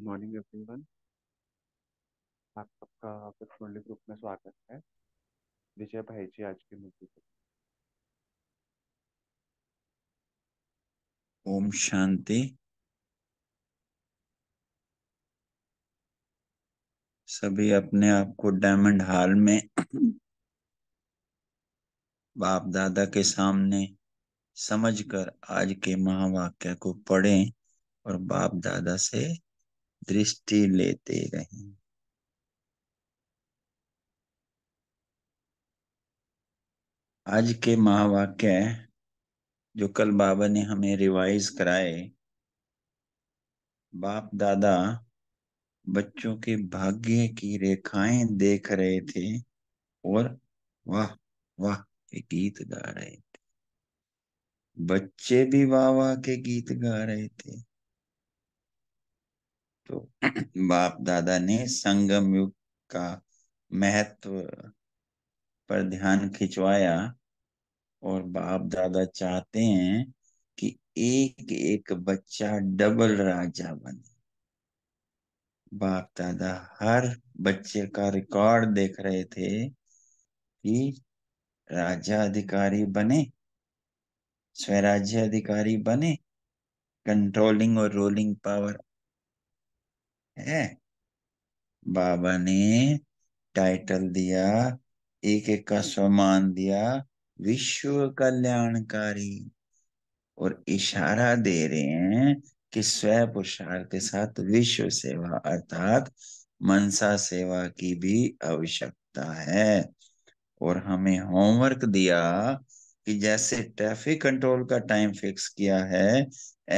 Good morning everyone आप सबका आपका मुरली ग्रुप में स्वागत है विजय भाई जी आज के मुद्दे पर ओम शांति सभी अपने आप को डायमंड हॉल में बाप दादा के सामने समझकर आज के महावाक्य को पढ़ें और बाप दादा से दृष्टि लेते रहें आज के महावाक्य जो कल बाबा ने हमें रिवाइज कराए बाप दादा बच्चों के भाग्य की रेखाएं देख रहे थे और वाह वाह के गीत गा रहे थे बच्चे भी वाह वाह के गीत गा रहे थे तो बाप दादा ने संगम युग का महत्व पर ध्यान खिंचवाया और बाप दादा चाहते हैं कि एक एक बच्चा डबल राजा बने बाप दादा हर बच्चे का रिकॉर्ड देख रहे थे कि राजा अधिकारी बने स्वराज्य अधिकारी बने कंट्रोलिंग और रोलिंग पावर है बाबा ने टाइटल दिया एक एक का सम्मान दिया विश्व कल्याणकारी और इशारा दे रहे हैं कि स्वयं पुरुषार्थ के साथ विश्व सेवा अर्थात मनसा सेवा की भी आवश्यकता है और हमें होमवर्क दिया कि जैसे ट्रैफिक कंट्रोल का टाइम फिक्स किया है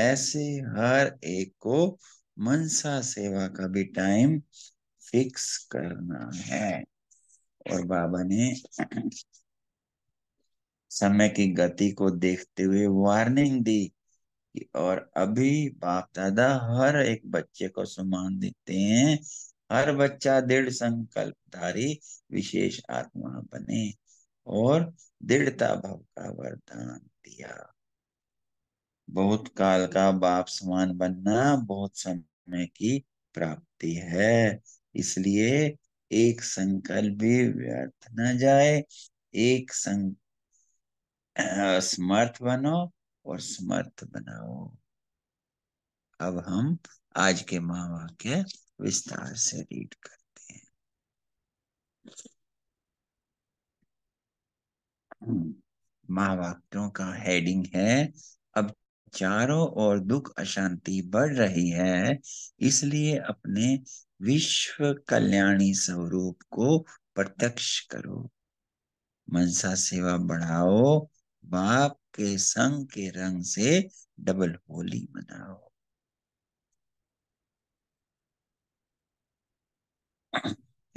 ऐसे हर एक को मनसा सेवा का भी टाइम फिक्स करना है और बाबा ने समय की गति को देखते हुए वार्निंग दी और अभी बाप दादा हर एक बच्चे को सम्मान देते हैं हर बच्चा दृढ़ संकल्पधारी विशेष आत्मा बने और दृढ़ता भाव का वरदान दिया बहुत काल का बाप समान बनना बहुत समय करने की प्राप्ति है इसलिए एक संकल्प भी व्यर्थ न जाए एक समर्थ बनो और समर्थ बनाओ अब हम आज के महावाक्य विस्तार से रीड करते हैं हम्म, महावाक्यों का हेडिंग है अब चारों ओर दुख अशांति बढ़ रही है इसलिए अपने विश्व कल्याणी स्वरूप को प्रत्यक्ष करो मनसा सेवा बढ़ाओ बाप के संग के रंग से डबल होली मनाओ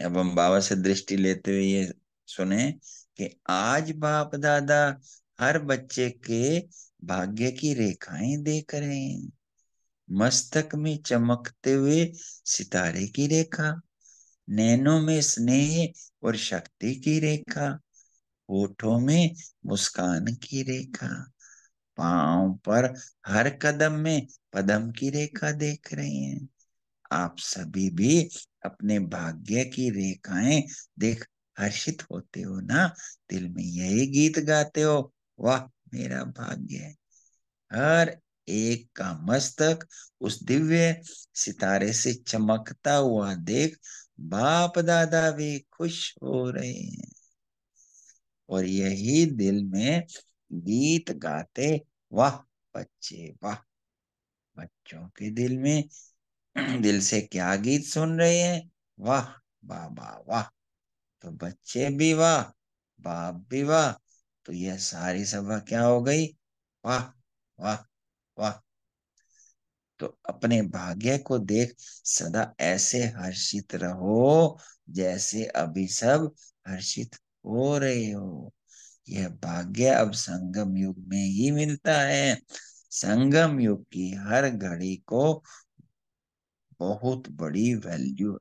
अब हम बाबा से दृष्टि लेते हुए ये सुने कि आज बाप दादा हर बच्चे के भाग्य की रेखाएं देख रहे हैं मस्तक में चमकते हुए सितारे की रेखा नैनों में स्नेह और शक्ति की रेखा होठों में मुस्कान की रेखा पांव पर हर कदम में पदम की रेखा देख रहे हैं आप सभी भी अपने भाग्य की रेखाएं देख हर्षित होते हो ना दिल में यही गीत गाते हो वाह मेरा भाग्य है हर एक का मस्तक उस दिव्य सितारे से चमकता हुआ देख बाप दादा भी खुश हो रहे हैं और यही दिल में गीत गाते वाह बच्चे वाह बच्चों के दिल में दिल से क्या गीत सुन रहे हैं वाह बाबा वाह तो बच्चे भी वाह बाप भी वाह तो यह सारी सभा क्या हो गई वाह वाह वाह तो अपने भाग्य को देख सदा ऐसे हर्षित रहो जैसे अभी सब हर्षित हो रहे हो यह भाग्य अब संगम युग में ही मिलता है संगम युग की हर घड़ी को बहुत बड़ी वैल्यू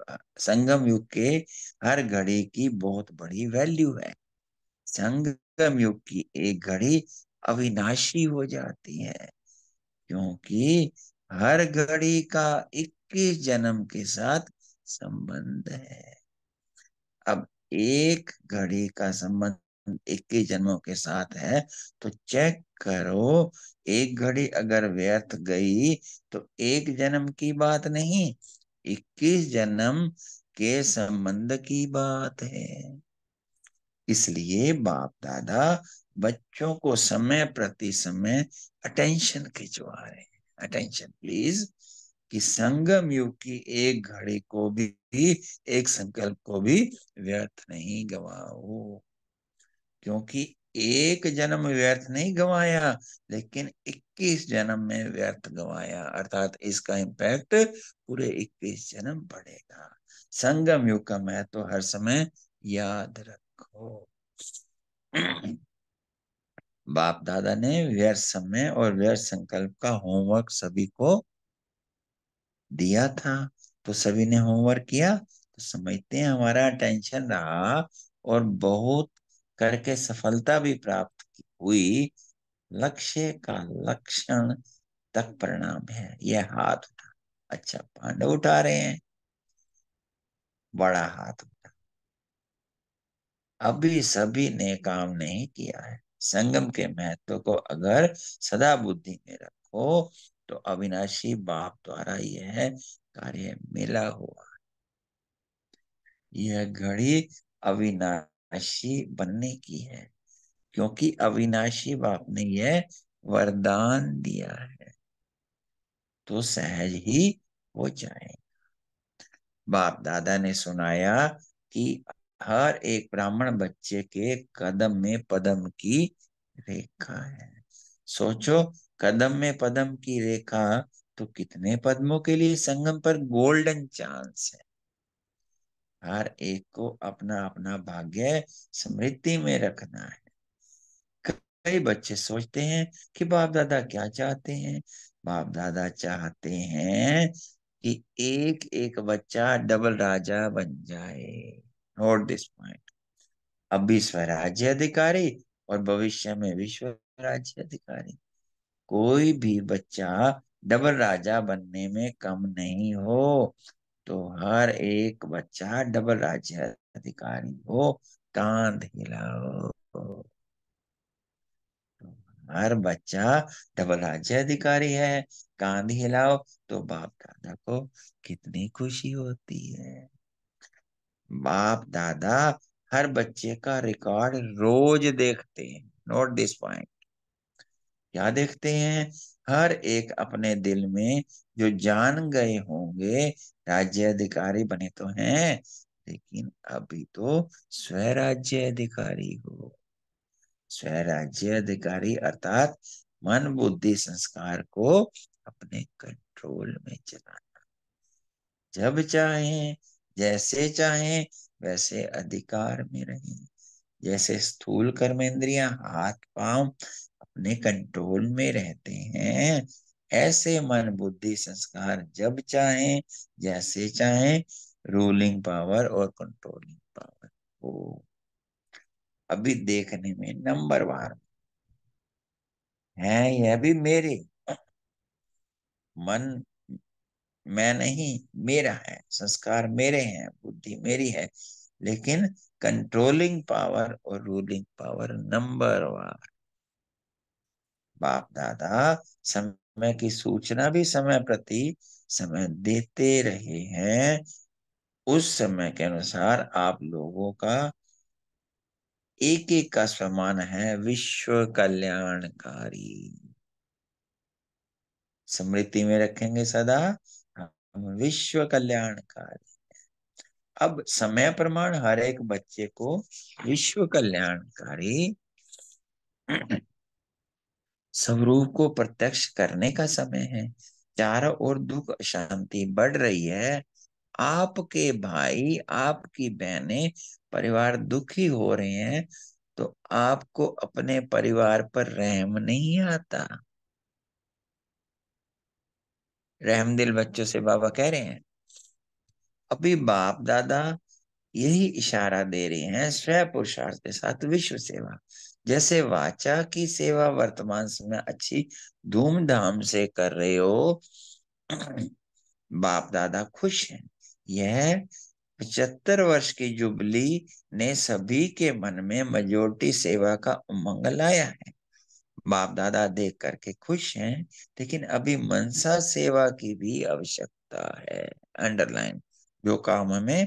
संगम युग के हर घड़ी की बहुत बड़ी वैल्यू है संगम युग की एक घड़ी अविनाशी हो जाती है क्योंकि हर घड़ी का 21 जन्म के साथ संबंध है अब एक घड़ी का संबंध इक्कीस जन्मों के साथ है तो चेक करो एक घड़ी अगर व्यर्थ गई तो एक जन्म की बात नहीं इक्कीस जन्म के संबंध की बात है इसलिए बाप दादा बच्चों को समय प्रति समय अटेंशन खिंचवा रहे अटेंशन प्लीज कि संगम युग की एक घड़ी को भी एक संकल्प को भी व्यर्थ नहीं गवाओ क्योंकि एक जन्म व्यर्थ नहीं गवाया लेकिन 21 जन्म में व्यर्थ गवाया अर्थात इसका इम्पैक्ट पूरे 21 जन्म पड़ेगा संगम युग का महत्व तो हर समय याद रख बाप दादा ने व्यर्थ समय और व्यर्थ संकल्प का होमवर्क सभी को दिया था तो सभी ने होमवर्क किया तो समझते हैं हमारा टेंशन रहा और बहुत करके सफलता भी प्राप्त हुई लक्ष्य का लक्षण तक परिणाम है यह हाथ उठा अच्छा पांडव उठा रहे हैं बड़ा हाथ अभी सभी ने काम नहीं किया है संगम के महत्व को अगर सदा बुद्धि में रखो तो अविनाशी बाप द्वारा यह कार्य मिला हुआ यह घड़ी अविनाशी बनने की है क्योंकि अविनाशी बाप ने यह वरदान दिया है तो सहज ही हो जाएगा बाप दादा ने सुनाया कि हर एक ब्राह्मण बच्चे के कदम में पदम की रेखा है सोचो कदम में पदम की रेखा तो कितने पद्मों के लिए संगम पर गोल्डन चांस है हर एक को अपना अपना भाग्य समृद्धि में रखना है कई बच्चे सोचते हैं कि बाप दादा क्या चाहते हैं बाप दादा चाहते हैं कि एक एक बच्चा डबल राजा बन जाए नोट दिस पॉइंट अभी स्वराज्य अधिकारी और भविष्य में विश्व राज्य अधिकारी कोई भी बच्चा डबल राजा बनने में कम नहीं हो तो हर एक बच्चा डबल राज्य अधिकारी हो कांध हिलाओ तो हर बच्चा डबल राज्य अधिकारी है कांध हिलाओ तो बाप दादा को कितनी खुशी होती है बाप दादा हर बच्चे का रिकॉर्ड रोज देखते हैं नोट दिस पॉइंट क्या देखते हैं हर एक अपने दिल में जो जान गए होंगे राज्य अधिकारी बने तो हैं लेकिन अभी तो स्वराज्य अधिकारी हो स्वराज्य अधिकारी अर्थात मन बुद्धि संस्कार को अपने कंट्रोल में चलाना जब चाहें जैसे चाहे वैसे अधिकार में रहे जैसे स्थूल कर्मेंद्रिया हाथ पांव अपने कंट्रोल में रहते हैं ऐसे मन बुद्धि संस्कार जब चाहे जैसे चाहे रूलिंग पावर और कंट्रोलिंग पावर हो अभी देखने में नंबर वार है यह भी मेरे मन मैं नहीं मेरा है संस्कार मेरे हैं बुद्धि मेरी है लेकिन कंट्रोलिंग पावर और रूलिंग पावर नंबर वन बाप दादा समय की सूचना भी समय प्रति समय देते रहे हैं उस समय के अनुसार आप लोगों का एक एक का समान है विश्व कल्याणकारी स्मृति में रखेंगे सदा विश्व कल्याणकारी अब समय प्रमाण हर एक बच्चे को विश्व कल्याणकारी स्वरूप को प्रत्यक्ष करने का समय है चारों ओर दुख शांति बढ़ रही है आपके भाई आपकी बहनें परिवार दुखी हो रहे हैं तो आपको अपने परिवार पर रहम नहीं आता रहमदिल बच्चों से बाबा कह रहे हैं अभी बाप दादा यही इशारा दे रहे हैं स्वय पुरुषार्थ के साथ विश्व सेवा जैसे वाचा की सेवा वर्तमान समय अच्छी धूमधाम से कर रहे हो बाप दादा खुश हैं यह पचहत्तर वर्ष की जुबली ने सभी के मन में मजोरिटी सेवा का उमंग लाया है बाप दादा देख करके खुश हैं लेकिन अभी मनसा सेवा की भी आवश्यकता है अंडरलाइन जो काम हमें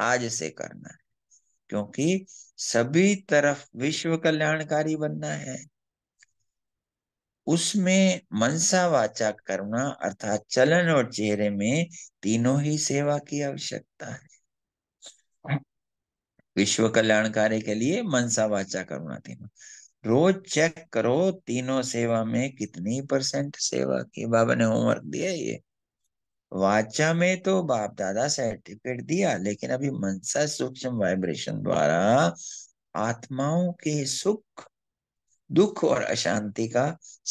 आज से करना है क्योंकि सभी तरफ विश्व कल्याणकारी बनना है उसमें मनसा वाचा करना अर्थात चलन और चेहरे में तीनों ही सेवा की आवश्यकता है विश्व कल्याणकारी के लिए मनसा वाचा करना तीनों रोज चेक करो तीनों सेवा में कितनी परसेंट सेवा की बाबा ने होमवर्क दिया ये वाचा में तो बाप दादा सर्टिफिकेट दिया लेकिन अभी मनसा सूक्ष्म वाइब्रेशन द्वारा आत्माओं के सुख दुख और अशांति का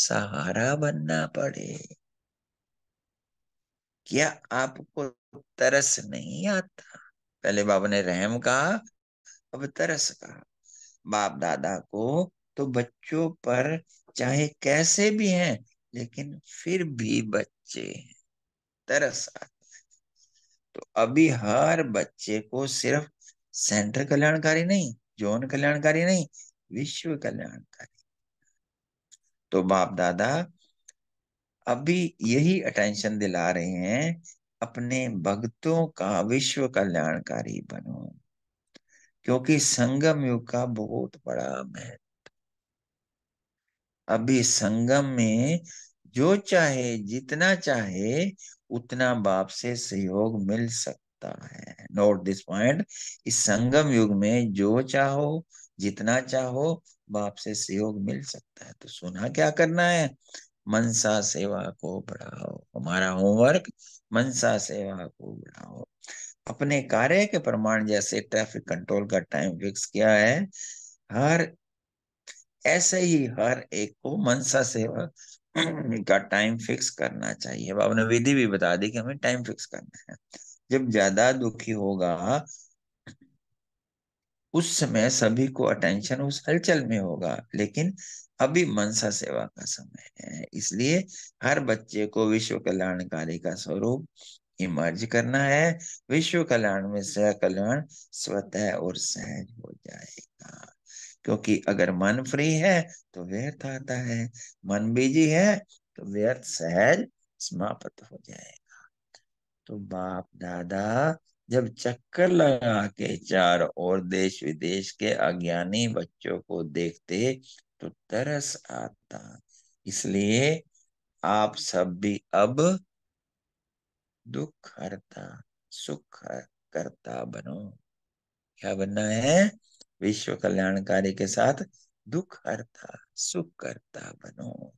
सहारा बनना पड़े क्या आपको तरस नहीं आता पहले बाबा ने रहम कहा अब तरस कहा बाप दादा को तो बच्चों पर चाहे कैसे भी हैं लेकिन फिर भी बच्चे हैं तरस आता है तो अभी हर बच्चे को सिर्फ सेंटर कल्याणकारी नहीं जोन कल्याणकारी नहीं विश्व कल्याणकारी तो बाप दादा अभी यही अटेंशन दिला रहे हैं अपने भक्तों का विश्व कल्याणकारी बनो क्योंकि संगम युग का बहुत बड़ा महत्व अभी संगम में जो चाहे जितना चाहे उतना बाप से सहयोग मिल सकता है नोट दिस पॉइंट इस संगम युग में जो चाहो जितना चाहो बाप से सहयोग मिल सकता है तो सुना क्या करना है मनसा सेवा को बढ़ाओ हमारा होमवर्क मनसा सेवा को बढ़ाओ अपने कार्य के प्रमाण जैसे ट्रैफिक कंट्रोल का टाइम फिक्स किया है हर ऐसे ही हर एक को मनसा सेवा का टाइम फिक्स करना चाहिए बाबा ने विधि भी बता दी कि हमें टाइम फिक्स करना है जब ज्यादा दुखी होगा उस समय सभी को अटेंशन उस हलचल में होगा लेकिन अभी मनसा सेवा का समय है इसलिए हर बच्चे को विश्व कल्याणकारी का स्वरूप इमर्ज करना है विश्व कल्याण में सह कल्याण स्वतः और सहज हो जाएगा क्योंकि अगर मन फ्री है तो व्यर्थ आता है मन बिजी है तो व्यर्थ सहज समाप्त हो जाएगा तो बाप दादा जब चक्कर लगा के चार और देश विदेश के अज्ञानी बच्चों को देखते तो तरस आता इसलिए आप सब भी अब दुख हरता सुख करता बनो क्या बनना है विश्व कल्याणकारी के साथ दुख हरता सुख करता बनो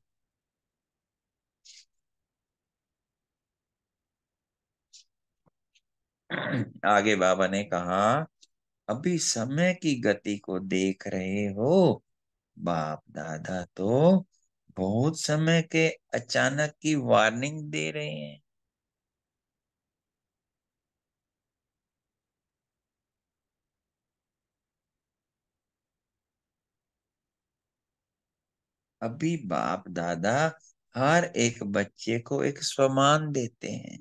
आगे बाबा ने कहा अभी समय की गति को देख रहे हो बाप दादा तो बहुत समय के अचानक की वार्निंग दे रहे हैं अभी बाप दादा हर एक बच्चे को एक समान देते हैं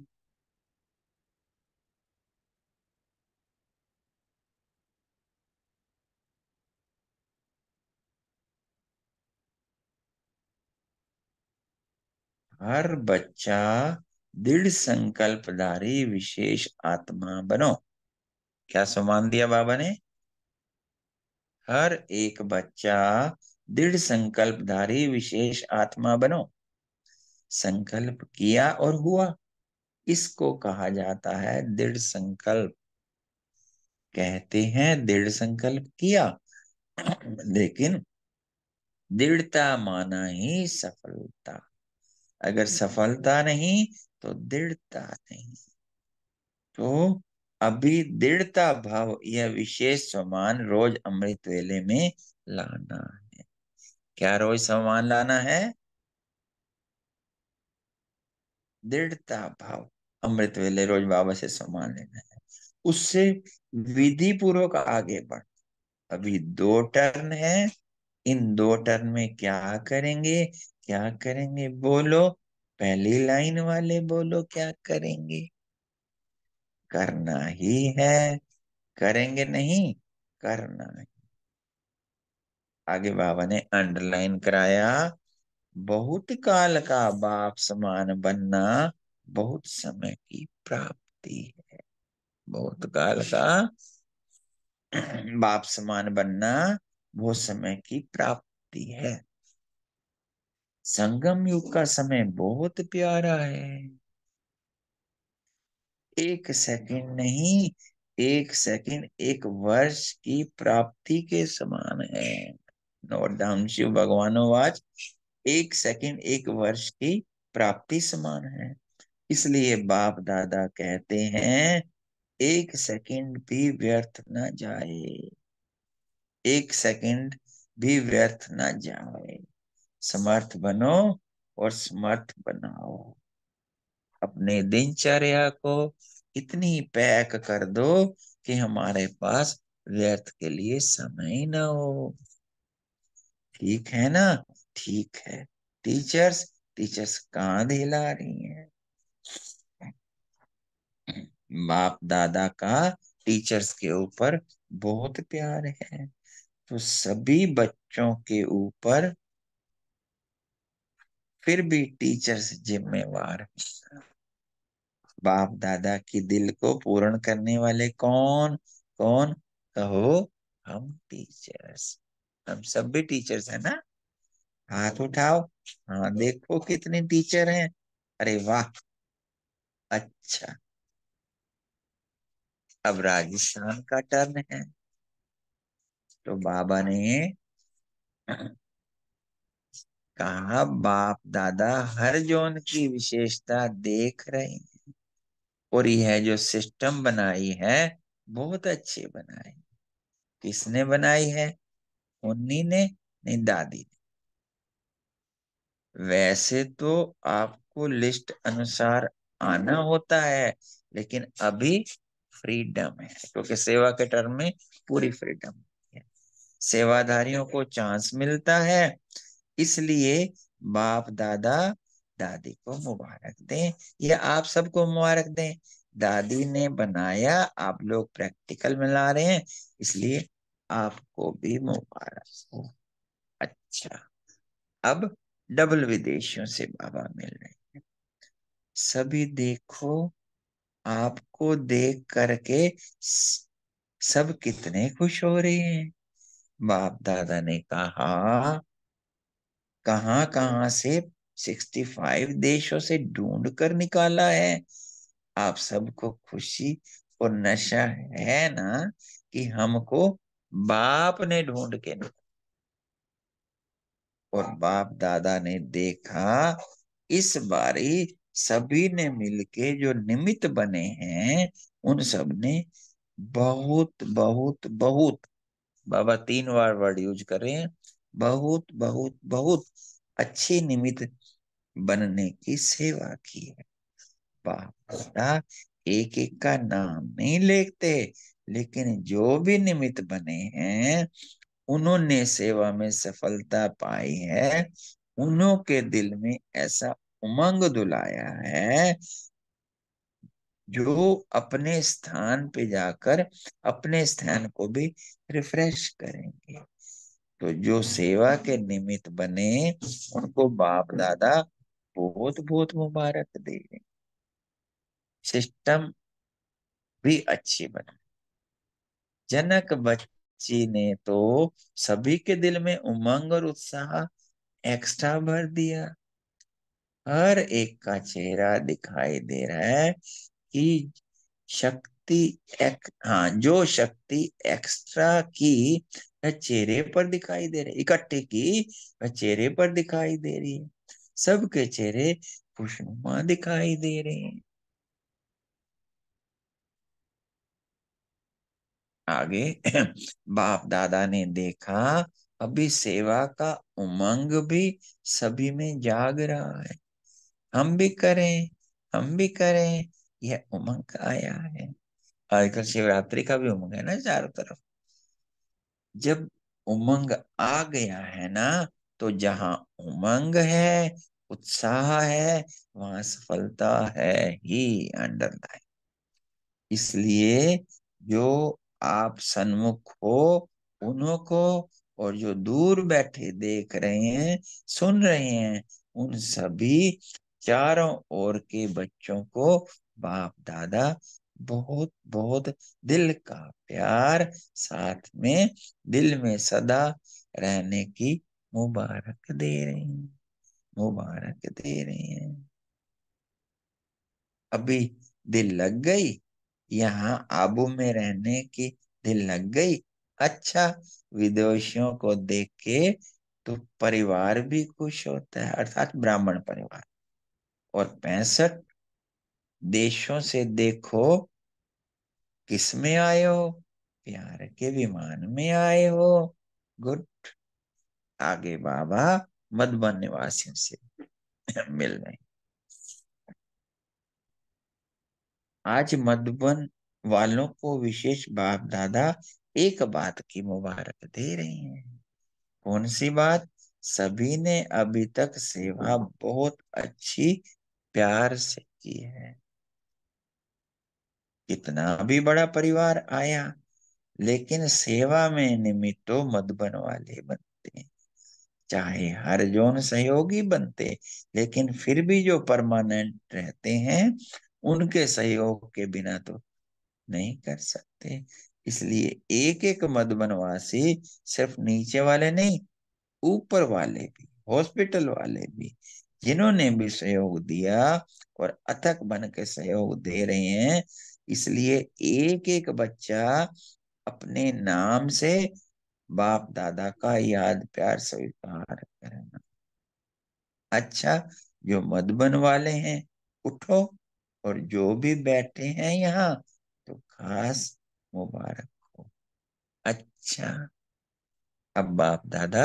हर बच्चा दृढ़ संकल्पधारी विशेष आत्मा बनो क्या सम्मान दिया बाबा ने हर एक बच्चा दृढ़ संकल्पधारी विशेष आत्मा बनो संकल्प किया और हुआ इसको कहा जाता है दृढ़ संकल्प कहते हैं दृढ़ संकल्प किया लेकिन दृढ़ता माना ही सफलता अगर सफलता नहीं तो दृढ़ता नहीं तो अभी दृढ़ता भाव यह विशेष समान रोज अमृत वेले में लाना है क्या रोज सम्मान लाना है दृढ़ता भाव अमृत वेले रोज बाबा से सम्मान लेना है उससे विधि पूर्वक आगे बढ़ अभी दो टर्न है इन दो टर्न में क्या करेंगे क्या करेंगे बोलो पहली लाइन वाले बोलो क्या करेंगे करना ही है करेंगे नहीं करना ही आगे बाबा ने अंडरलाइन कराया बहुत काल का बाप समान बनना बहुत समय की प्राप्ति है बहुत काल का बाप समान बनना बहुत समय की प्राप्ति है संगम युग का समय बहुत प्यारा है एक सेकंड नहीं एक सेकंड एक वर्ष की प्राप्ति के समान है नवरधाम शिव आज एक सेकंड एक वर्ष की प्राप्ति समान है इसलिए बाप दादा कहते हैं एक सेकंड भी व्यर्थ ना जाए एक सेकंड भी व्यर्थ ना जाए समर्थ बनो और समर्थ बनाओ अपने दिनचर्या को इतनी पैक कर दो कि हमारे पास व्यर्थ के लिए समय ना हो ठीक है ना ठीक है टीचर्स टीचर्स कांध हिला रही हैं बाप दादा का टीचर्स के ऊपर बहुत प्यार है तो सभी बच्चों के ऊपर फिर भी टीचर्स जिम्मेवार बाप दादा की दिल को पूर्ण करने वाले कौन कौन कहो हम टीचर्स हम सब भी टीचर्स है ना हाथ उठाओ हाँ देखो कितने टीचर हैं अरे वाह अच्छा अब राजस्थान का टर्न है तो बाबा ने कहा बाप दादा हर जोन की विशेषता देख रहे हैं और यह जो सिस्टम बनाई है बहुत अच्छे बनाई किसने बनाई है उन्नी ने नहीं दादी ने वैसे तो आपको लिस्ट अनुसार आना होता है लेकिन अभी फ्रीडम है क्योंकि सेवा के टर्म में पूरी फ्रीडम है सेवाधारियों को चांस मिलता है इसलिए बाप दादा दादी को मुबारक दें या आप सबको मुबारक दें दादी ने बनाया आप लोग प्रैक्टिकल में ला रहे हैं इसलिए आपको भी मुबारक हो अच्छा अब डबल विदेशियों से बाबा मिल रहे हैं सभी देखो आपको देख करके सब कितने खुश हो रहे हैं बाप दादा ने कहा कहां कहां से 65 देशों से ढूंढ कर निकाला है आप सबको खुशी और नशा है ना कि हमको बाप ने ढूंढ के निकाला और बाप दादा ने देखा इस बारी सभी ने मिलके जो निमित्त बने हैं उन सब ने बहुत बहुत बहुत बाबा तीन बार वर्ड यूज करें बहुत बहुत बहुत अच्छे निमित्त बनने की सेवा की है बाप दादा एक एक का नाम नहीं लेते लेकिन जो भी निमित्त बने हैं उन्होंने सेवा में सफलता पाई है उन्हों के दिल में ऐसा उमंग दुलाया है जो अपने स्थान पे जाकर अपने स्थान को भी रिफ्रेश करेंगे तो जो सेवा के निमित्त बने उनको बाप दादा बहुत बहुत मुबारक देंगे सिस्टम भी अच्छी बनाए जनक बच्ची ने तो सभी के दिल में उमंग और उत्साह एक्स्ट्रा भर दिया हर एक का चेहरा दिखाई दे रहा है कि शक्ति एक हाँ जो शक्ति एक्स्ट्रा की वह चेहरे पर दिखाई दे रही इकट्ठे की वह चेहरे पर दिखाई दे रही है सबके चेहरे खुशनुमा दिखाई दे रहे हैं आगे बाप दादा ने देखा अभी सेवा का उमंग भी सभी में जाग रहा है हम भी करें हम भी करें यह उमंग आया है आजकल शिवरात्रि का भी उमंग है ना चारों तरफ जब उमंग आ गया है ना तो जहां उमंग है उत्साह है वहां सफलता है ही अंडरलाइन इसलिए जो आप सन्मुख हो उन्हों को और जो दूर बैठे देख रहे हैं सुन रहे हैं उन सभी चारों ओर के बच्चों को बाप दादा बहुत बहुत दिल का प्यार साथ में दिल में सदा रहने की मुबारक दे रहे हैं मुबारक दे रहे हैं अभी दिल लग गई यहाँ आबू में रहने की दिल लग गई अच्छा विदेशियों को देख के तो परिवार भी खुश होता है अर्थात ब्राह्मण परिवार और पैंसठ देशों से देखो किस में आए हो प्यार के विमान में आए हो गुड आगे बाबा मधुबन निवासियों से मिल रहे आज मधुबन वालों को विशेष बाप दादा एक बात की मुबारक दे रही हैं कौन सी बात सभी ने अभी तक सेवा बहुत अच्छी प्यार से की है कितना भी बड़ा परिवार आया लेकिन सेवा में निमित्तो तो मधुबन वाले बनते हैं चाहे हर जोन सहयोगी बनते लेकिन फिर भी जो परमानेंट रहते हैं उनके सहयोग के बिना तो नहीं कर सकते इसलिए एक एक मधुबनवासी सिर्फ नीचे वाले नहीं ऊपर वाले भी हॉस्पिटल वाले भी जिन्होंने भी सहयोग दिया और अथक बन के सहयोग दे रहे हैं इसलिए एक एक बच्चा अपने नाम से बाप दादा का याद प्यार स्वीकार करना अच्छा जो मधुबन वाले हैं उठो और जो भी बैठे हैं यहाँ तो खास मुबारक हो अच्छा अब बाप दादा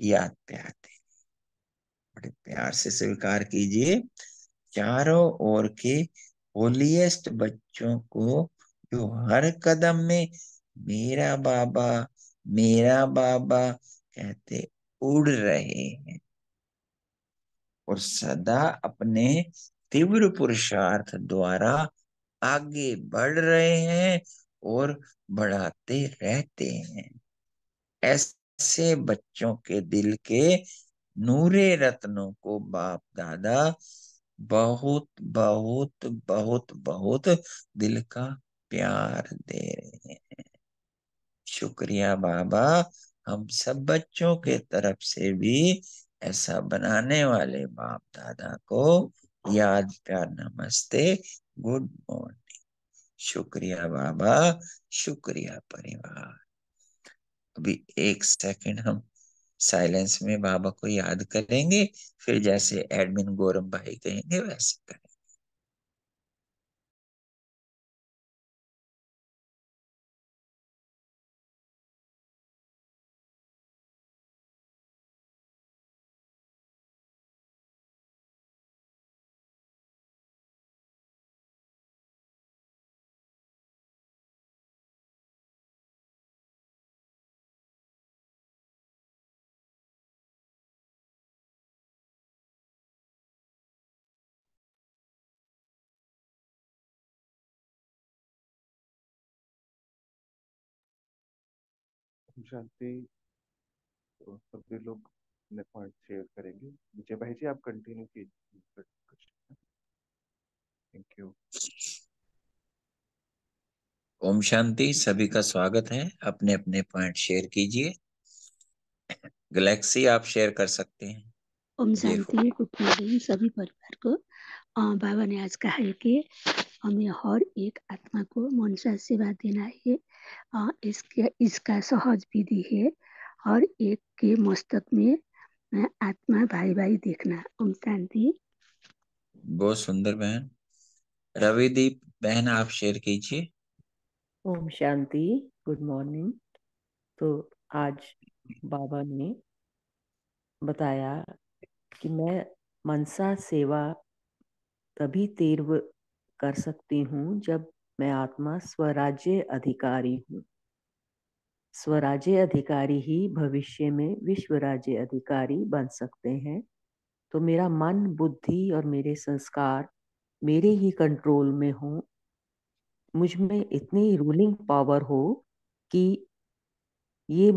याद पे आते बड़े प्यार से स्वीकार कीजिए चारों ओर के होलियस्ट बच्चों को जो हर कदम में मेरा बाबा मेरा बाबा कहते उड़ रहे हैं और सदा अपने तीव्र पुरुषार्थ द्वारा आगे बढ़ रहे हैं और बढ़ाते रहते हैं ऐसे बच्चों के दिल के नूरे रत्नों को बाप दादा बहुत बहुत बहुत बहुत दिल का प्यार दे रहे हैं शुक्रिया बाबा हम सब बच्चों के तरफ से भी ऐसा बनाने वाले बाप दादा को याद प्यार नमस्ते गुड मॉर्निंग शुक्रिया बाबा शुक्रिया परिवार अभी एक सेकंड हम साइलेंस में बाबा को याद करेंगे फिर जैसे एडमिन गोरम भाई कहेंगे वैसे करेंगे शांति तो सभी लोग अपने पॉइंट शेयर करेंगे विजय भाई जी आप कंटिन्यू कीजिए थैंक यू ओम शांति सभी का स्वागत है अपने अपने पॉइंट शेयर कीजिए गैलेक्सी आप शेयर कर सकते हैं ओम शांति गुड मॉर्निंग सभी परिवार को बाबा ने आज कहा है कि અને હર એક આત્મા કો મનસા સેવા દેના એ અ ઇસ્કે ઇસ્કા સહજ બીધી હે ઔર એક કે મસ્તક મે આત્મા ભાઈ ભાઈ દેખના ॐ शांति બો સુંદર બહેન રવિદીપ બહેન આપ શેર કીજીએ ॐ शांति गुड मॉर्निंग તો આજ બાબા ને બતાયા કે મે મનસા સેવા તભી તેરવ कर सकती हूँ जब मैं आत्मा स्वराज्य अधिकारी हूँ स्वराज्य अधिकारी ही भविष्य में विश्व राज्य अधिकारी बन सकते हैं तो मेरा मन बुद्धि और मेरे संस्कार मेरे ही कंट्रोल में हो मुझ में इतनी रूलिंग पावर हो कि ये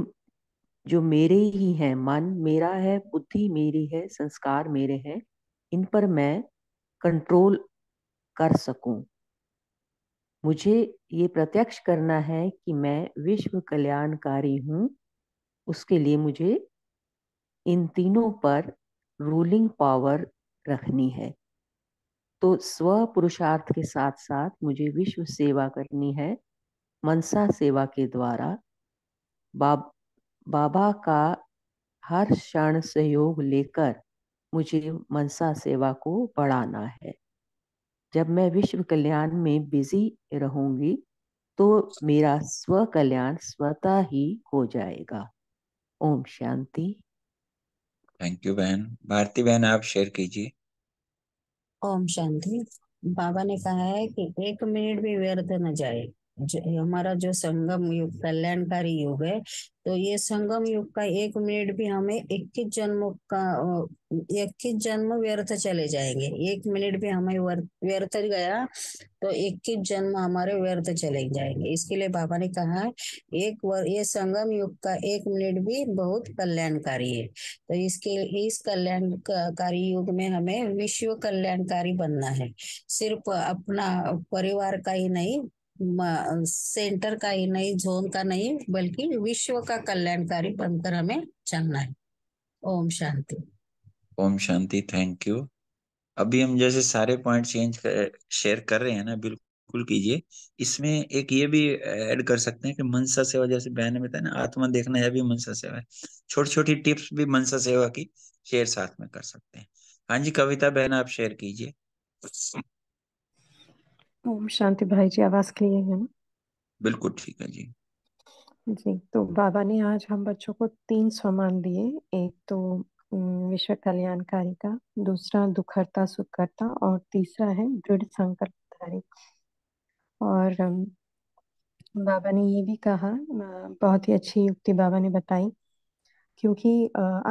जो मेरे ही हैं मन मेरा है बुद्धि मेरी है संस्कार मेरे हैं इन पर मैं कंट्रोल कर सकूं मुझे ये प्रत्यक्ष करना है कि मैं विश्व कल्याणकारी हूं उसके लिए मुझे इन तीनों पर रूलिंग पावर रखनी है तो स्व पुरुषार्थ के साथ साथ मुझे विश्व सेवा करनी है मनसा सेवा के द्वारा बाब बाबा का हर क्षण सहयोग लेकर मुझे मनसा सेवा को बढ़ाना है जब मैं विश्व कल्याण में बिजी रहूंगी तो मेरा स्व कल्याण स्वतः ही हो जाएगा ओम शांति थैंक यू बहन भारती बहन आप शेयर कीजिए ओम शांति बाबा ने कहा है कि एक मिनट भी व्यर्थ न जाए जो हमारा जो संगम युग कल्याणकारी युग है तो ये संगम युग का एक मिनट भी हमें इक्कीस जन्मों का इक्कीस जन्म व्यर्थ चले जाएंगे एक मिनट भी हमें व्यर्थ गया तो इक्कीस जन्म हमारे व्यर्थ चले जाएंगे इसके लिए बाबा ने कहा एक वर ये संगम युग का एक मिनट भी बहुत कल्याणकारी है तो इसके इस कल्याणकारी युग में हमें विश्व कल्याणकारी बनना है सिर्फ अपना परिवार का ही नहीं सेंटर का ही नहीं जोन का नहीं बल्कि विश्व का कल्याणकारी बनकर हमें चलना है ओम शांति ओम शांति थैंक यू अभी हम जैसे सारे पॉइंट चेंज कर, शेयर कर रहे हैं ना बिल्कुल कीजिए इसमें एक ये भी ऐड कर सकते हैं कि मनसा सेवा जैसे बहन में था ना आत्मा देखना है भी मनसा सेवा है छोटी छोटी टिप्स भी मनसा सेवा की शेयर साथ में कर सकते हैं हाँ जी कविता बहन आप शेयर कीजिए ओम शांति भाई जी आवाज क्लियर है ना बिल्कुल ठीक है जी जी तो बाबा ने आज हम बच्चों को तीन सम्मान दिए एक तो विश्व कल्याणकारी का दूसरा दुखरता सुखरता और तीसरा है दृढ़ संकल्प संकल्पधारी और बाबा ने ये भी कहा बहुत ही अच्छी युक्ति बाबा ने बताई क्योंकि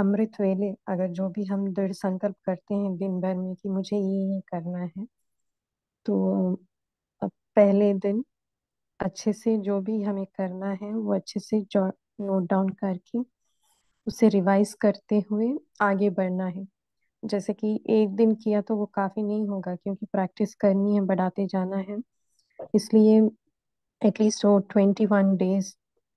अमृत वेले अगर जो भी हम दृढ़ संकल्प करते हैं दिन भर में कि मुझे ये ये करना है तो पहले दिन अच्छे से जो भी हमें करना है वो अच्छे से नोट डाउन करके उसे रिवाइज करते हुए आगे बढ़ना है जैसे कि एक दिन किया तो वो काफ़ी नहीं होगा क्योंकि प्रैक्टिस करनी है बढ़ाते जाना है इसलिए एटलीस्ट वो ट्वेंटी वन डेज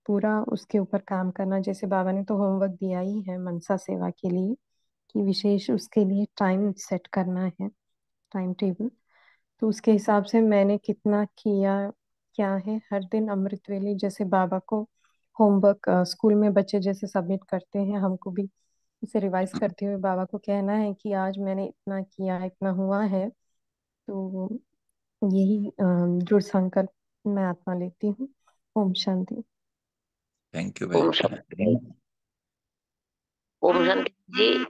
पूरा उसके ऊपर काम करना जैसे बाबा ने तो होमवर्क दिया ही है मनसा सेवा के लिए कि विशेष उसके लिए टाइम सेट करना है टाइम टेबल तो उसके हिसाब से मैंने कितना किया क्या है हर दिन अमृत वेले जैसे बाबा को होमवर्क स्कूल में बच्चे जैसे सबमिट करते हैं हमको भी उसे रिवाइज करते हुए बाबा को कहना है कि आज मैंने इतना किया इतना हुआ है तो यही दृढ़ संकल्प मैं आत्मा लेती हूँ ओम शांति थैंक यू ओम शांति ओम हाँ। शांति जी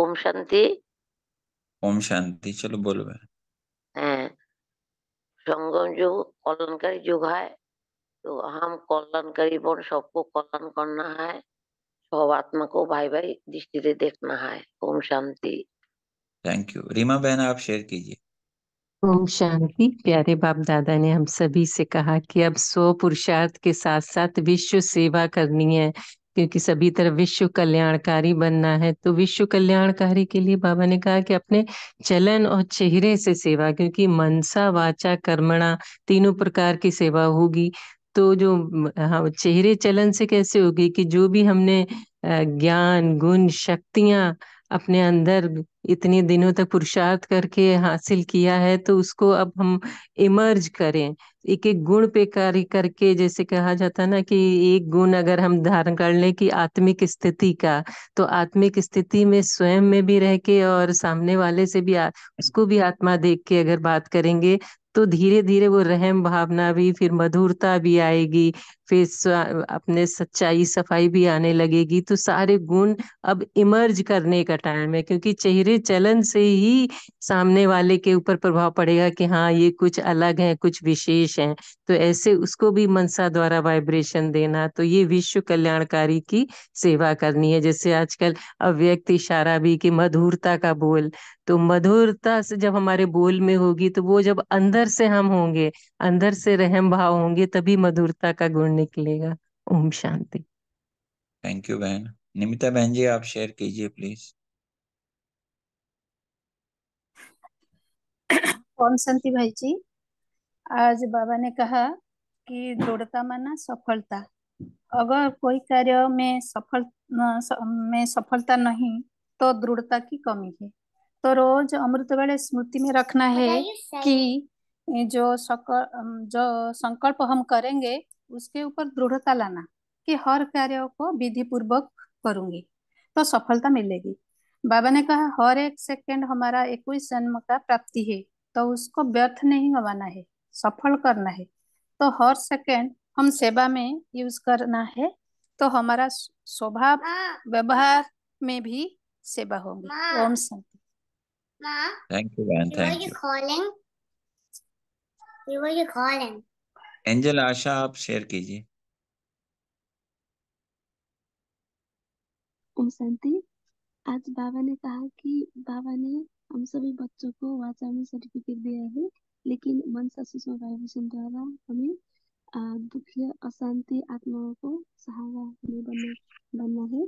ओम शांति ओम शांति चलो बोलो बहन हम्म। संगम जो कल्याणकारी जुग है तो हम कल्याणकारी बन सबको कल्याण करना है सब आत्मा को भाई भाई दृष्टि से देखना है ओम शांति थैंक यू रीमा बहन आप शेयर कीजिए ओम शांति प्यारे बाप दादा ने हम सभी से कहा कि अब स्व पुरुषार्थ के साथ साथ विश्व सेवा करनी है क्योंकि सभी तरफ विश्व कल्याणकारी बनना है तो विश्व कल्याणकारी के लिए बाबा ने कहा कि अपने चलन और चेहरे से सेवा क्योंकि मनसा वाचा कर्मणा तीनों प्रकार की सेवा होगी तो जो हाँ चेहरे चलन से कैसे होगी कि जो भी हमने ज्ञान गुण शक्तियां अपने अंदर इतने दिनों तक पुरुषार्थ करके हासिल किया है तो उसको अब हम इमर्ज करें एक एक गुण पे कार्य करके जैसे कहा जाता है ना कि एक गुण अगर हम धारण कर लें कि आत्मिक स्थिति का तो आत्मिक स्थिति में स्वयं में भी रह के और सामने वाले से भी आ, उसको भी आत्मा देख के अगर बात करेंगे तो धीरे धीरे वो रहम भावना भी फिर मधुरता भी आएगी फिर अपने सच्चाई सफाई भी आने लगेगी तो सारे गुण अब इमर्ज करने का टाइम है क्योंकि चेहरे चलन से ही सामने वाले के ऊपर प्रभाव पड़ेगा कि हाँ ये कुछ अलग है कुछ विशेष है तो ऐसे उसको भी मनसा द्वारा वाइब्रेशन देना तो ये विश्व कल्याणकारी की सेवा करनी है जैसे आजकल अव्यक्त इशारा भी कि मधुरता का बोल तो मधुरता से जब हमारे बोल में होगी तो वो जब अंदर से हम होंगे अंदर से रहम भाव होंगे तभी मधुरता का गुण निकलेगा ओम शांति थैंक यू बहन निमिता बहन जी आप शेयर कीजिए प्लीज ओम शांति भाई जी आज बाबा ने कहा कि दृढ़ता माना सफलता अगर कोई कार्य में सफल में सफलता नहीं तो दृढ़ता की कमी है तो रोज अमृत वाले स्मृति में रखना है कि जो सक, जो संकल्प हम करेंगे उसके ऊपर दृढ़ता लाना कि हर कार्य को विधि पूर्वक करूंगी तो सफलता मिलेगी बाबा ने कहा हर एक सेकंड हमारा इक्कीस जन्म का प्राप्ति है तो उसको व्यर्थ नहीं गवाना है सफल करना है तो हर सेकंड हम सेवा में यूज करना है तो हमारा स्वभाव व्यवहार में भी सेवा होगी ओम शांति thank you thank you angel Asha आप शेयर कीजिए शांति आज बाबा ने कहा कि बाबा ने हम सभी बच्चों को वाचा में सर्टिफिकेट दिया है लेकिन मन सुषमा भाई द्वारा हमें दुखी अशांति आत्माओं को सहारा हमें बनना बनना है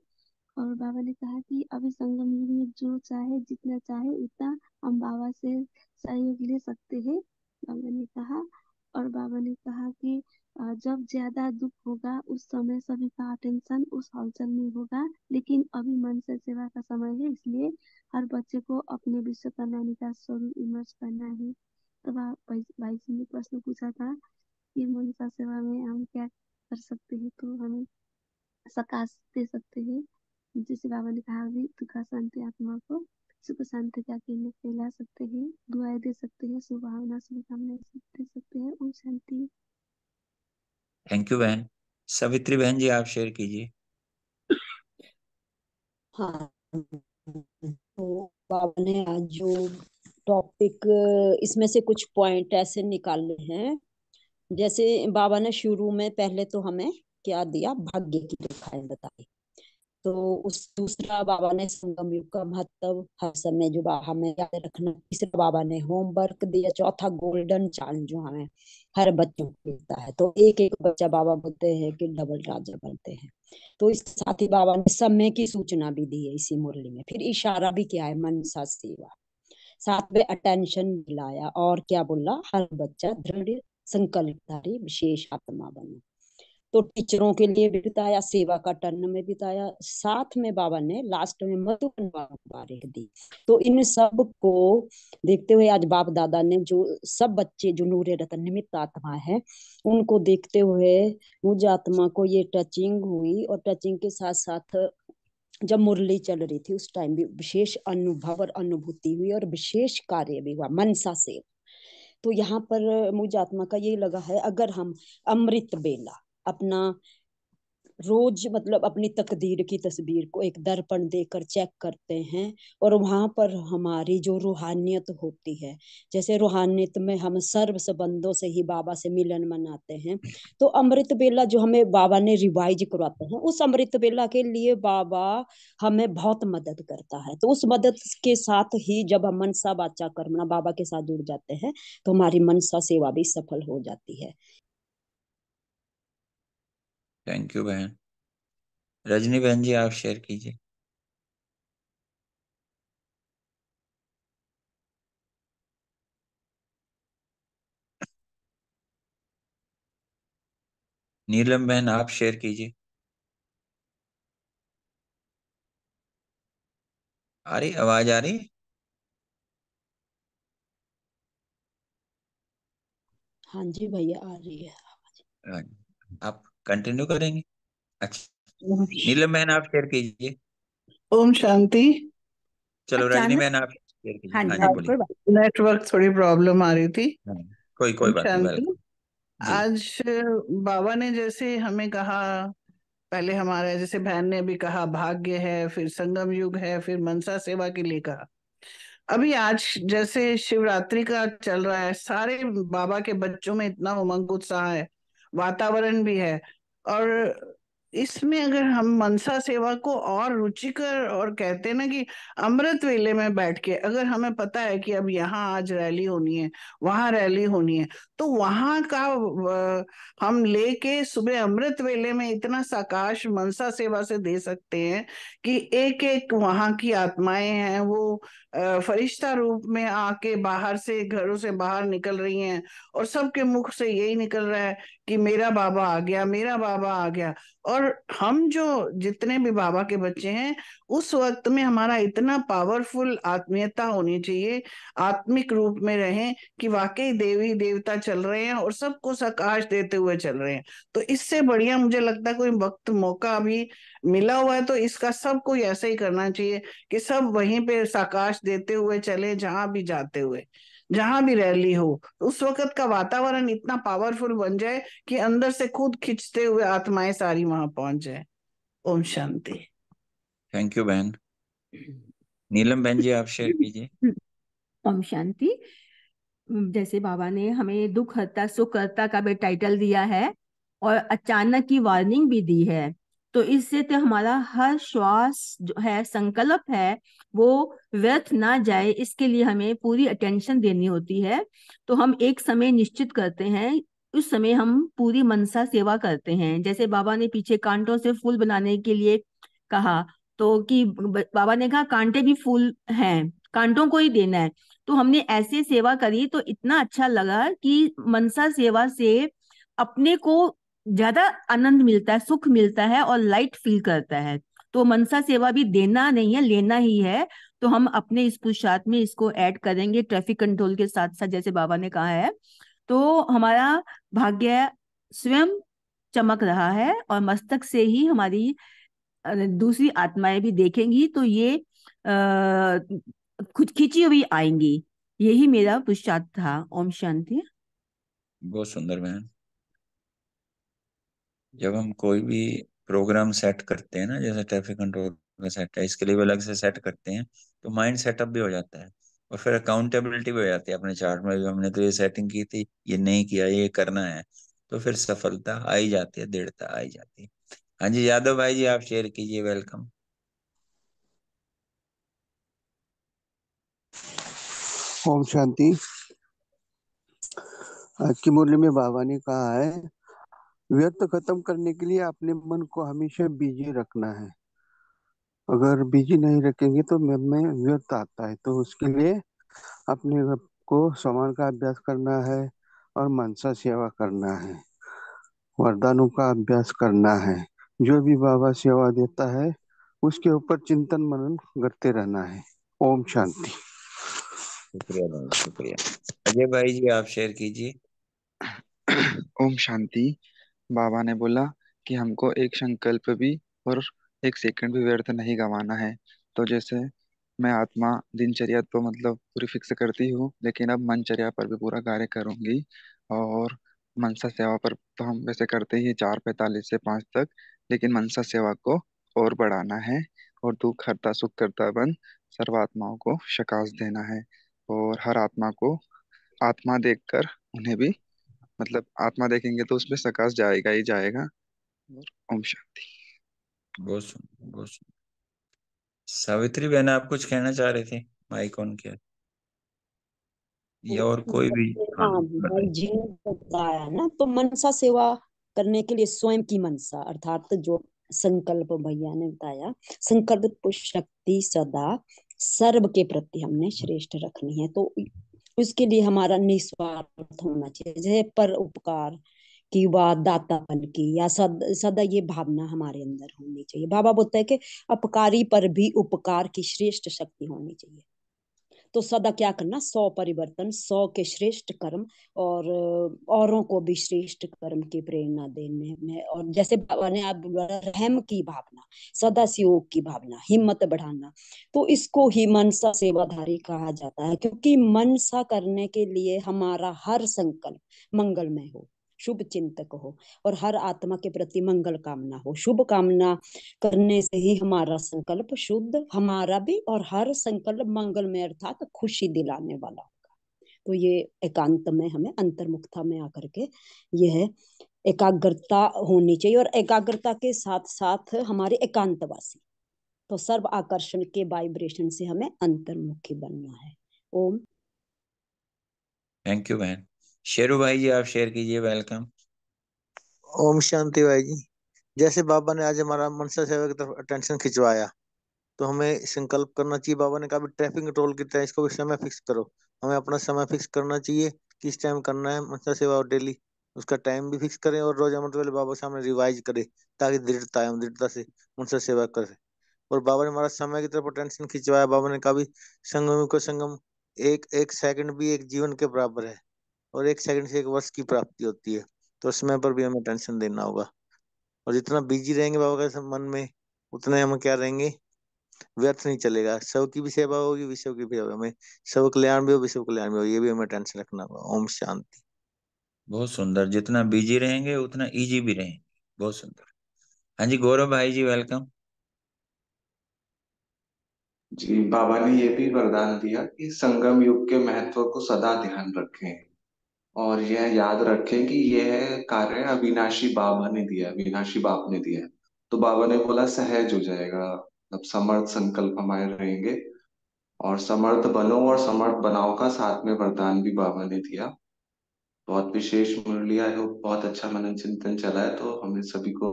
और बाबा ने कहा कि अभी संगम युग में जो चाहे जितना चाहे उतना हम बाबा से सहयोग ले सकते हैं बाबा ने कहा और बाबा ने कहा कि जब ज्यादा दुख होगा उस समय सभी का अटेंशन उस हलचल में होगा लेकिन अभी मन से सेवा का समय है इसलिए हर बच्चे को अपने विश्व का नानी का स्वरूप इमर्ज करना है तो भाई जी ने प्रश्न पूछा था कि मन का सेवा में हम क्या कर सकते हैं तो हमें सकाश दे सकते हैं जिसे बाबा ने कहा भी दुखा शांति आत्मा को सुख शांति का केंद्र फैला सकते हैं दुआएं दे सकते हैं सुभावना शुभकामनाएं दे सकते हैं ओम शांति थैंक यू बहन सवित्री बहन जी आप शेयर कीजिए हाँ तो बाबा ने आज जो टॉपिक इसमें से कुछ पॉइंट ऐसे निकाले हैं जैसे बाबा ने शुरू में पहले तो हमें क्या दिया भाग्य की रेखाएं बताई तो उस दूसरा बाबा ने संगम युग का महत्व हर समय जो हमें याद रखना तीसरा बाबा ने होमवर्क दिया चौथा गोल्डन चांद जो हमें हर बच्चों को मिलता है तो एक एक बच्चा बाबा बोलते हैं कि डबल राजा बनते हैं तो इस साथ ही बाबा ने समय की सूचना भी दी है इसी मुरली में फिर इशारा भी किया है मन सा सेवा साथ में अटेंशन दिलाया और क्या बोला हर बच्चा दृढ़ संकल्पधारी विशेष आत्मा बना तो टीचरों के लिए भी बिताया सेवा का टर्न में बिताया साथ में बाबा ने लास्ट में मधुबन मुबारक दी तो इन सब को देखते हुए आज बाप दादा ने जो सब बच्चे जो नूर रतन निमित्त आत्मा है उनको देखते हुए मुझ आत्मा को ये टचिंग हुई और टचिंग के साथ साथ जब मुरली चल रही थी उस टाइम भी विशेष अनुभव और अनुभूति हुई और विशेष कार्य भी हुआ मनसा से तो यहाँ पर मुझे आत्मा का ये लगा है अगर हम अमृत बेला अपना रोज मतलब अपनी तकदीर की तस्वीर को एक दर्पण देकर चेक करते हैं और वहां पर हमारी जो रूहानियत होती है जैसे रूहानियत में हम सर्व संबंधों से ही बाबा से मिलन मनाते हैं तो अमृत बेला जो हमें बाबा ने रिवाइज करवाते हैं उस अमृत बेला के लिए बाबा हमें बहुत मदद करता है तो उस मदद के साथ ही जब हम मनसा बाचा कर्मणा बाबा के साथ जुड़ जाते हैं तो हमारी मनसा सेवा भी सफल हो जाती है थैंक यू बहन रजनी बहन जी आप शेयर कीजिए नीलम बहन आप शेयर कीजिए आ रही आवाज आ रही हाँ जी भैया आ रही है आवाज हाँ आप कंटिन्यू करेंगे अच्छा नीलम बहन आप शेयर कीजिए ओम शांति चलो रजनी बहन आप शेयर कीजिए नेटवर्क हाँ हाँ थोड़ी प्रॉब्लम आ रही थी हाँ, कोई कोई बात नहीं आज बाबा ने जैसे हमें कहा पहले हमारे जैसे बहन ने भी कहा भाग्य है फिर संगम युग है फिर मनसा सेवा के लिए कहा अभी आज जैसे शिवरात्रि का चल रहा है सारे बाबा के बच्चों में इतना उमंग उत्साह है वातावरण भी है और इसमें अगर हम मनसा सेवा को और रुचिकर और कहते हैं ना कि अमृत वेले में बैठ के अगर हमें पता है कि अब यहाँ आज रैली होनी है वहां रैली होनी है तो वहां का हम लेके सुबह अमृत वेले में इतना साकाश मनसा सेवा से दे सकते हैं कि एक एक वहां की आत्माएं हैं वो फरिश्ता रूप में आके बाहर से घरों से बाहर निकल रही हैं और सबके मुख से यही निकल रहा है कि मेरा बाबा आ गया मेरा बाबा आ गया और हम जो जितने भी बाबा के बच्चे हैं उस वक्त में हमारा इतना पावरफुल आत्मीयता होनी चाहिए आत्मिक रूप में रहें कि वाकई देवी देवता चल रहे हैं और सबको सकाश देते हुए चल रहे हैं तो इससे बढ़िया मुझे लगता है कोई वक्त मौका अभी मिला हुआ है तो इसका सबको ऐसा ही करना चाहिए कि सब वहीं पे सकाश देते हुए चले जहां भी जाते हुए जहां भी रैली हो उस वक्त का वातावरण इतना पावरफुल बन जाए कि अंदर से खुद खिंचते हुए आत्माएं सारी वहां पहुंच जाए ओम शांति थैंक यू बहन नीलम बहन जी आप शेयर कीजिए ओम शांति जैसे बाबा ने हमें दुख हत्ता सुख का भी टाइटल दिया है और अचानक की वार्निंग भी दी है तो इससे तो हमारा हर श्वास जो है संकल्प है वो व्यर्थ ना जाए इसके लिए हमें पूरी अटेंशन देनी होती है तो हम एक समय निश्चित करते हैं उस समय हम पूरी मनसा सेवा करते हैं जैसे बाबा ने पीछे कांटों से फूल बनाने के लिए कहा तो कि बाबा ने कहा कांटे भी फूल हैं कांटों को ही देना है तो हमने ऐसे सेवा करी तो इतना अच्छा लगा कि मनसा सेवा से अपने को ज्यादा आनंद मिलता है सुख मिलता है और लाइट फील करता है तो मनसा सेवा भी देना नहीं है लेना ही है तो हम अपने इस पुरुषात में इसको ऐड करेंगे ट्रैफिक कंट्रोल के साथ साथ जैसे बाबा ने कहा है तो हमारा भाग्य स्वयं चमक रहा है और मस्तक से ही हमारी दूसरी आत्माएं भी देखेंगी तो ये अः खुद खींची हुई आएंगी यही मेरा पुरुषार्थ था ओम शांति बहुत सुंदर बहन जब हम कोई भी प्रोग्राम सेट करते हैं ना जैसे ट्रैफिक कंट्रोल का सेट है इसके लिए भी अलग से सेट करते हैं तो माइंड सेटअप भी हो जाता है और फिर अकाउंटेबिलिटी भी हो जाती है अपने चार्ट में भी हमने तो ये सेटिंग की थी ये नहीं किया ये करना है तो फिर सफलता आई जाती है दृढ़ता आई जाती है हाँ जी यादव भाई जी आप शेयर कीजिए वेलकम ओम शांति आज की मुरली में बाबा ने कहा है व्यर्थ खत्म करने के लिए अपने मन को हमेशा बिजी रखना है अगर बिजी नहीं रखेंगे तो मन में व्यर्थ आता है तो उसके लिए अपने को समान का अभ्यास करना है और मनसा सेवा करना है वरदानों का अभ्यास करना है जो भी बाबा सेवा देता है उसके ऊपर चिंतन मनन करते रहना है ओम शांति शुक्रिया भाई शुक्रिया अजय भाई जी आप शेयर कीजिए ओम शांति बाबा ने बोला कि हमको एक संकल्प भी और एक सेकंड भी व्यर्थ नहीं गवाना है तो जैसे मैं आत्मा दिनचर्या तो मतलब पूरी फिक्स करती हूँ लेकिन अब मनचर्या पर भी पूरा कार्य करूंगी और मनसा सेवा पर तो हम वैसे करते ही चार पैतालीस से पांच तक लेकिन मनसा सेवा को और बढ़ाना है और दुख हरता सुख करता बन सर्वात्माओं को शकाश देना है और हर आत्मा को आत्मा देखकर उन्हें भी मतलब आत्मा देखेंगे तो उसमें सकाश जाएगा ही जाएगा और ओम शांति बहुत सुंदर बहुत सुंदर सावित्री बहन आप कुछ कहना चाह रहे थे माइक ऑन किया या और कोई भी हाँ, हाँ भाई बताया ना तो मनसा सेवा करने के लिए स्वयं की मनसा अर्थात जो संकल्प भैया ने बताया संकल्प शक्ति सदा सर्व के प्रति हमने श्रेष्ठ रखनी है तो उसके लिए हमारा निस्वार्थ होना चाहिए जैसे पर उपकार की दाता बन की या सद, सदा ये भावना हमारे अंदर होनी चाहिए बाबा बोलता है कि अपकारी पर भी उपकार की श्रेष्ठ शक्ति होनी चाहिए तो सदा क्या करना सौ परिवर्तन सौ के श्रेष्ठ कर्म और औरों को भी श्रेष्ठ कर्म की प्रेरणा देने में और जैसे ने आप रहम की भावना सदा सहयोग की भावना हिम्मत बढ़ाना तो इसको ही मनसा सेवाधारी कहा जाता है क्योंकि मनसा करने के लिए हमारा हर संकल्प मंगलमय हो शुभ चिंतक हो और हर आत्मा के प्रति मंगल कामना हो शुभ कामना करने से ही हमारा संकल्प शुद्ध हमारा भी और हर संकल्प मंगलमय अर्थात खुशी दिलाने वाला होगा तो ये एकांत में हमें अंतर्मुखता में आकर के यह एकाग्रता होनी चाहिए और एकाग्रता के साथ साथ हमारे एकांतवासी तो सर्व आकर्षण के वाइब्रेशन से हमें अंतर्मुखी बनना है Om thank you man Sheru भाई जी आप शेयर कीजिए वेलकम ओम शांति भाई जी जैसे बाबा ने आज हमारा मनसा सेवा की तरफ अटेंशन खिंचवाया तो हमें संकल्प करना चाहिए बाबा ने कहा ट्रैफिक कंट्रोल की तरह इसको भी समय फिक्स करो हमें अपना समय फिक्स करना चाहिए किस टाइम करना है मनसा सेवा और डेली उसका टाइम भी फिक्स करें और रोजा मतलब बाबा सामने रिवाइज करें ताकि दृढ़ता है दृढ़ता से मनसा सेवा करें और बाबा ने हमारा समय की तरफ अटेंशन खिंचवाया बाबा ने कहा भी संगम को संगम एक एक सेकंड भी एक जीवन के बराबर है और एक सेकंड से एक वर्ष की प्राप्ति होती है तो समय पर भी हमें टेंशन देना होगा और जितना बिजी रहेंगे बाबा के मन में उतने हम क्या रहेंगे व्यर्थ नहीं चलेगा सब की भी सेवा होगी विश्व की भी हमें सब कल्याण भी हो विश्व कल्याण भी हो ये भी हमें टेंशन रखना होगा ओम शांति बहुत सुंदर जितना बिजी रहेंगे उतना इजी भी रहेंगे बहुत सुंदर हाँ जी गौरव भाई जी वेलकम जी बाबा ने ये भी वरदान दिया कि संगम युग के महत्व को सदा ध्यान रखें और यह याद रखें कि यह कार्य अविनाशी बाबा ने दिया अविनाशी बाप ने दिया तो बाबा ने बोला सहज हो जाएगा अब समर्थ संकल्प हमारे रहेंगे और समर्थ बनो और समर्थ बनाओ का साथ में वरदान भी बाबा ने दिया बहुत विशेष मुरली आई बहुत अच्छा मनन चिंतन चला है तो हमें सभी को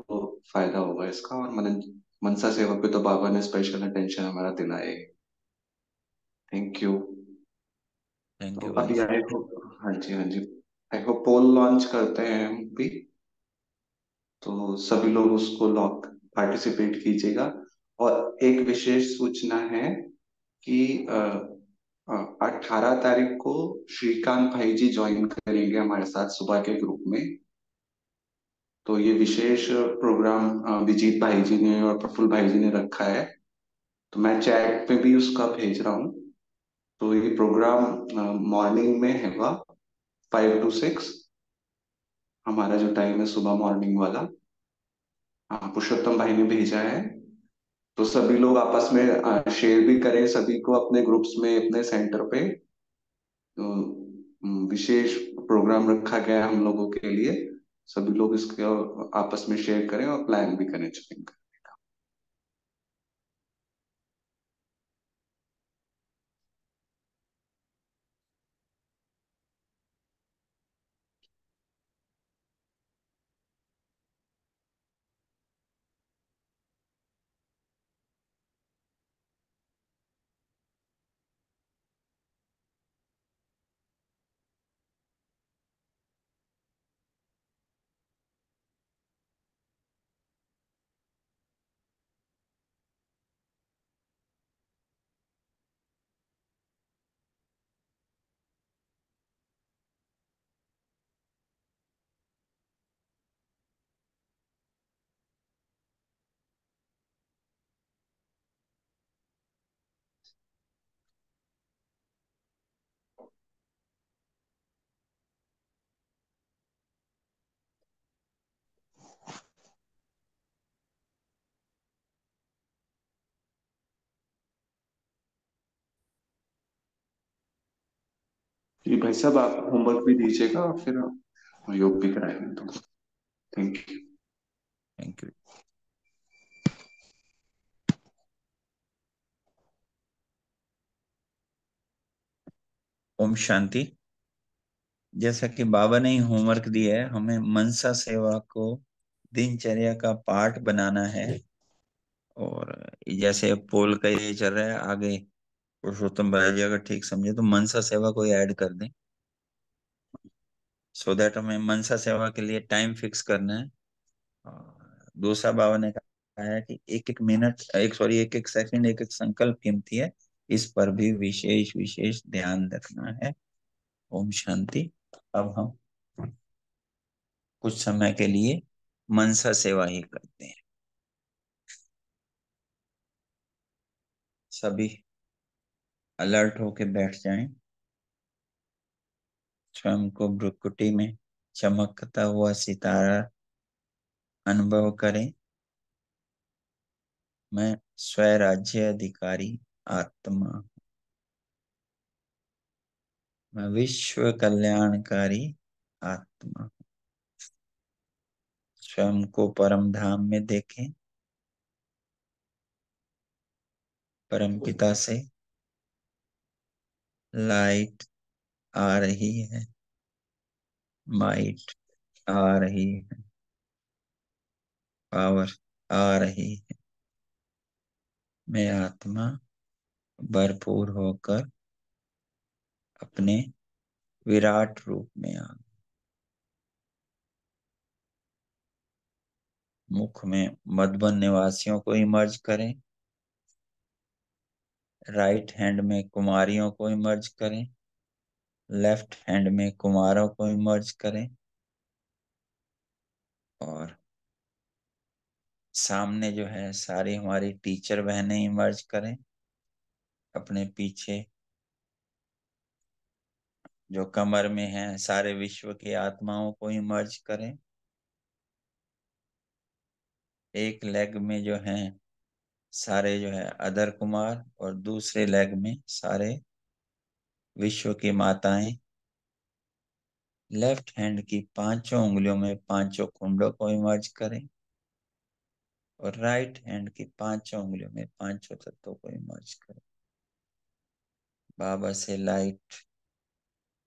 फायदा होगा इसका और मनन मनसा सेवा पे तो बाबा ने स्पेशल अटेंशन हमारा दिलाए थैंक यू थैंक यू अभी आई होप हाँ जी हाँ जी आई होप पोल लॉन्च करते हैं हम भी तो सभी लोग उसको लॉक पार्टिसिपेट कीजिएगा और एक विशेष सूचना है कि अठारह तारीख को श्रीकांत भाई जी ज्वाइन करेंगे हमारे साथ सुबह के ग्रुप में तो ये विशेष प्रोग्राम विजीत भाई जी ने और प्रफुल्ल भाई जी ने रखा है तो मैं चैट पे भी उसका भेज रहा हूँ तो ये प्रोग्राम मॉर्निंग में है फाइव टू सिक्स हमारा जो टाइम है सुबह मॉर्निंग वाला हाँ पुरुषोत्तम भाई ने भेजा है तो सभी लोग आपस में शेयर भी करें सभी को अपने ग्रुप्स में अपने सेंटर पे तो विशेष प्रोग्राम रखा गया है हम लोगों के लिए सभी लोग इसके आपस में शेयर करें और प्लान भी करें ट्रिपिंग का जी भाई साहब आप होमवर्क भी दीजिएगा और फिर हम योग भी कराएंगे तो thank you thank you Om शांति जैसा कि बाबा ने होमवर्क दिया है हमें मनसा सेवा को दिनचर्या का पार्ट बनाना है और जैसे पोल का ये चल रहा है आगे पुरुषोत्तम भाई जी अगर ठीक समझे तो मनसा सेवा को ऐड कर दें सो so दैट हमें मनसा सेवा के लिए टाइम फिक्स करना है दूसरा बाबा ने कहा है कि एक एक मिनट एक सॉरी एक एक सेकंड एक एक संकल्प कीमती है इस पर भी विशेष विशेष ध्यान रखना है ओम शांति अब हम कुछ समय के लिए मनसा सेवा ही करते हैं सभी अलर्ट होके बैठ जाएं स्वयं को ब्रुकुटी में चमकता हुआ सितारा अनुभव करें मैं स्वराज्य अधिकारी आत्मा मैं विश्व कल्याणकारी आत्मा स्वयं को परम धाम में देखें परम पिता से लाइट आ रही है माइट आ रही है पावर आ रही है मैं आत्मा भरपूर होकर अपने विराट रूप में आ मुख में मधुबन निवासियों को इमर्ज करें राइट हैंड में कुमारियों को इमर्ज करें लेफ्ट हैंड में कुमारों को इमर्ज करें और सामने जो है सारी हमारी टीचर बहनें इमर्ज करें अपने पीछे जो कमर में है सारे विश्व के आत्माओं को इमर्ज करें एक लेग में जो है सारे जो है अदर कुमार और दूसरे लेग में सारे विश्व की माताएं लेफ्ट हैंड की पांचों उंगलियों में पांचों कुंडों को इमर्ज करें और राइट हैंड की पांचों उंगलियों में पांचों तत्वों को इमर्ज करें बाबा से लाइट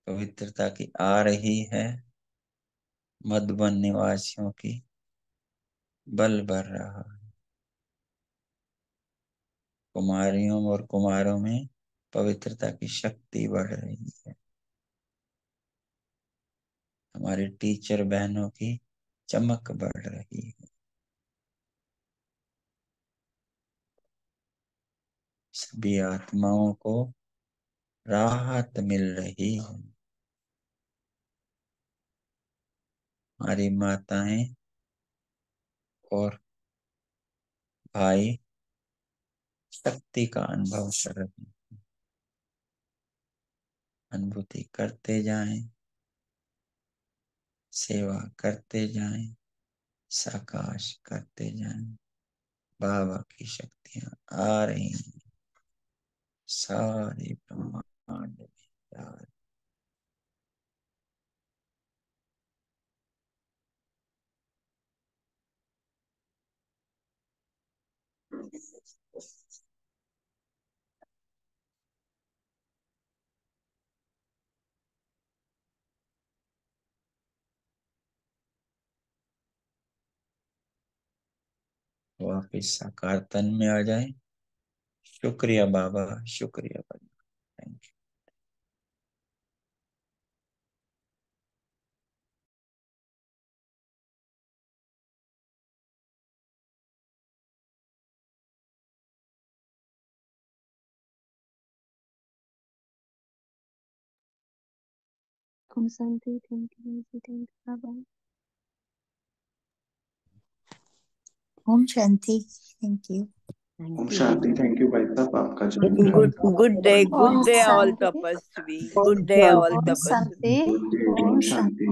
पवित्रता की आ रही है मधुबन निवासियों की बल भर रहा है कुमारियों और कुमारों में पवित्रता की शक्ति बढ़ रही है हमारी टीचर बहनों की चमक बढ़ रही है सभी आत्माओं को राहत मिल रही है हमारी माताएं और भाई शक्ति का अनुभव कर रहे हैं अनुभूति करते जाएं, सेवा करते जाएं, साकाश करते जाएं, बाबा की शक्तियां आ रही हैं सारे ब्रह्मांड में Thank you. वापिस साकार तन में आ जाए शुक्रिया बाबा शुक्रिया Baba thank you thank you thank you Baba Om शांति थैंक यू ओम शांति थैंक यू भाई साहब आपका जन्मदिन good day good day all तपस्वी गुड डे ऑल तपस्वी ओम शांति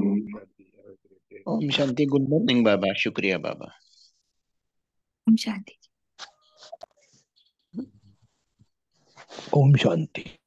ओम शांति गुड मॉर्निंग बाबा शुक्रिया बाबा ओम शांति ओम शांति